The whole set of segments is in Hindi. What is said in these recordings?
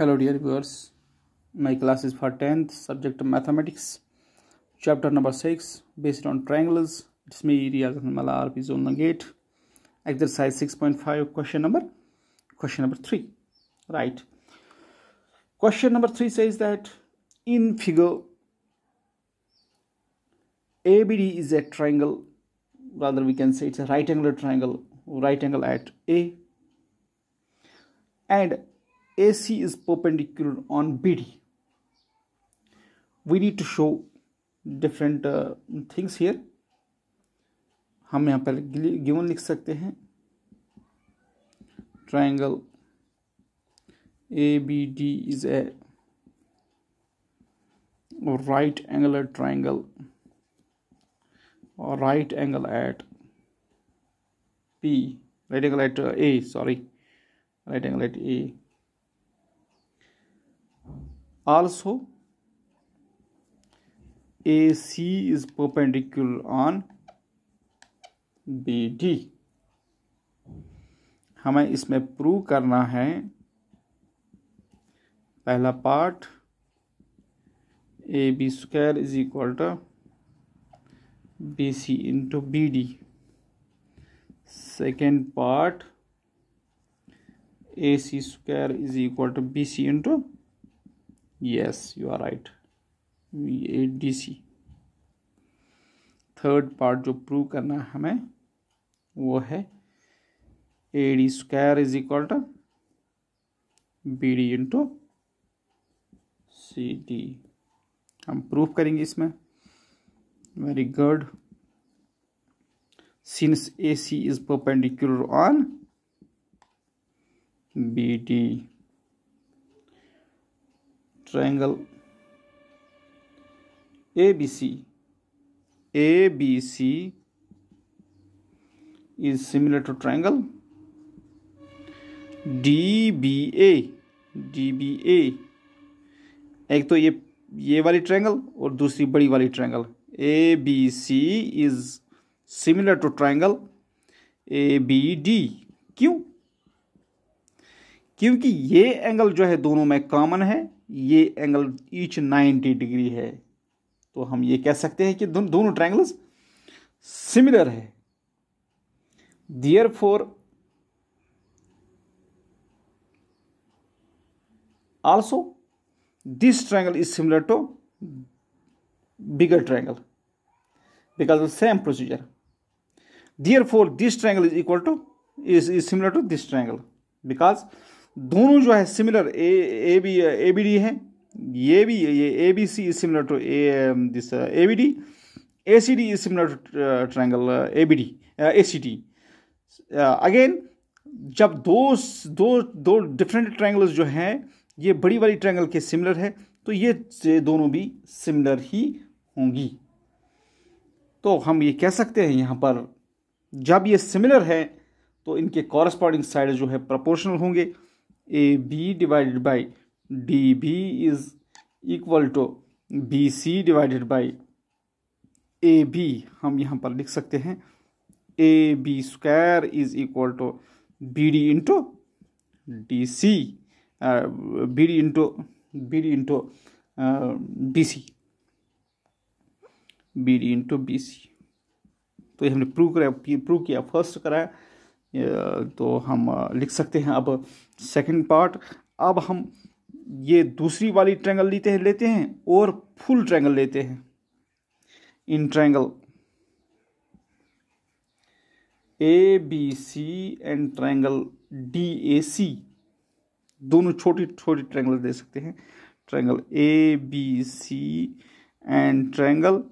hello dear viewers my class is for 10th subject mathematics chapter number 6 based on triangles it's me Riyaz Mala RP zone gate exercise 6.5 question number question number 3 right question number 3 says that in figure ABD is a triangle rather we can say it's a right angular triangle right angle at A and AC is perpendicular on BD. We need to show different uh, things here. हम यहाँ पर given लिख सकते हैं triangle ABD is a right angular triangle or right angle at P right angle at uh, A sorry right angle at A also AC is perpendicular on BD हमें इसमें प्रूव करना है पहला part A B square is equal to B C into B D second part A C square is equal to B C into yes you are right D C third part जो प्रूव करना है हमें वो है A D square is equal to B D into C D हम प्रूफ करेंगे इसमें very good since A C is perpendicular on B D triangle A B C A B C is similar to triangle D B A D B A एक तो ये ये वाली ट्रायंगल और दूसरी बड़ी वाली triangle A B C is similar to triangle A B D क्यों क्योंकि ये एंगल जो है दोनों में कॉमन है ये एंगल ईच 90 डिग्री है तो हम ये कह सकते हैं कि दोनों दोनों ट्रैंगल्स सिमिलर है therefore also this triangle is similar to bigger triangle because of same procedure therefore this triangle is equal to is is similar to this triangle because दोनों जो है similar A A B A B D है ये भी ये A B C is similar to A this A B D A C D is similar to triangle A B D A C D again जब दो दो दो डिफरेंट ट्रायंगल्स जो हैं ये बड़ी वाली ट्रैंगल के सिमिलर है तो ये दोनों भी सिमिलर ही होंगी तो हम ये कह सकते हैं यहाँ पर जब ये सिमिलर है तो इनके कॉरस्पॉन्डिंग साइड जो है प्रपोर्शनल होंगे A B divided by D B is equal to B C divided by A B हम यहाँ पर लिख सकते हैं A B square is equal to B D into D C B D into B D into B C B D into B C तो ये हमने प्रूव कराया प्रूव किया फर्स्ट कराया तो हम लिख सकते हैं अब सेकंड पार्ट अब हम ये दूसरी वाली ट्रैंगल लेते हैं लेते हैं और फुल ट्रैंगल लेते हैं इन triangle A B C and triangle D A C दोनों छोटी छोटी ट्रैंगल दे सकते हैं triangle A B C and triangle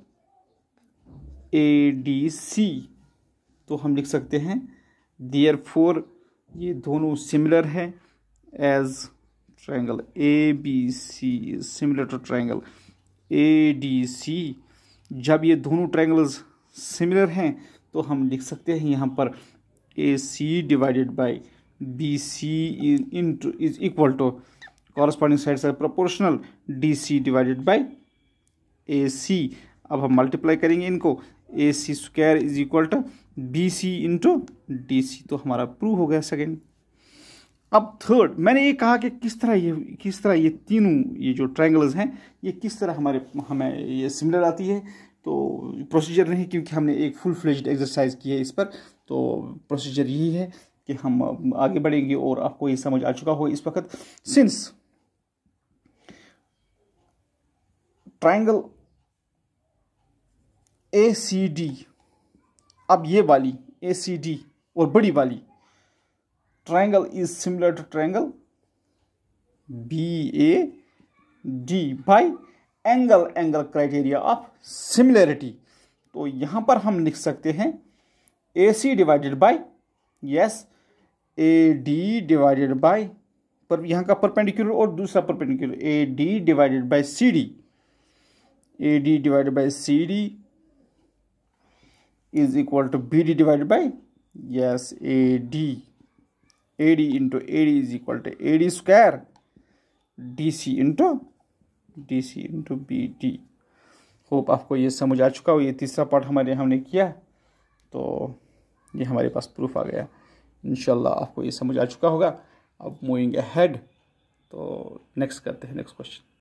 A D C तो हम लिख सकते हैं दियर फोर ये दोनों सिमिलर हैं as triangle A B C similar to triangle A D C जब ये दोनों ट्राइंगल्स सिमिलर हैं तो हम लिख सकते हैं यहाँ पर A C divided by B C in is equal to corresponding sides are proportional D C divided by A C अब हम मल्टीप्लाई करेंगे इनको A C square is equal to B C into D C तो हमारा प्रूव हो गया सेकेंड अब थर्ड मैंने ये कहा कि किस तरह ये किस तरह ये तीनों ये जो ट्रायंगल्स हैं ये किस तरह हमारे हमें ये सिमिलर आती है तो प्रोसीजर नहीं क्योंकि हमने एक फुल फ्लेज्ड एक्सरसाइज की है इस पर तो प्रोसीजर यही है कि हम आगे बढ़ेंगे और आपको ये समझ आ चुका हो इस वक्त since triangle A C D अब ये वाली ए सी डी और बड़ी वाली triangle is similar to triangle B A D by angle angle criteria of similarity तो यहां पर हम लिख सकते हैं A C divided by yes A D divided by पर यहां का परपेंडिकुलर और दूसरा perpendicular A D divided by C D A D divided by C D is equal to BD divided by yes AD AD into AD is equal to AD square DC into DC into BD hope आपको ये समझ आ चुका हो ये तीसरा पार्ट हमारे हमने किया तो ये हमारे पास प्रूफ आ गया इन आपको ये समझ आ चुका होगा अब मूविंग अहेड तो नेक्स्ट करते हैं नेक्स्ट क्वेश्चन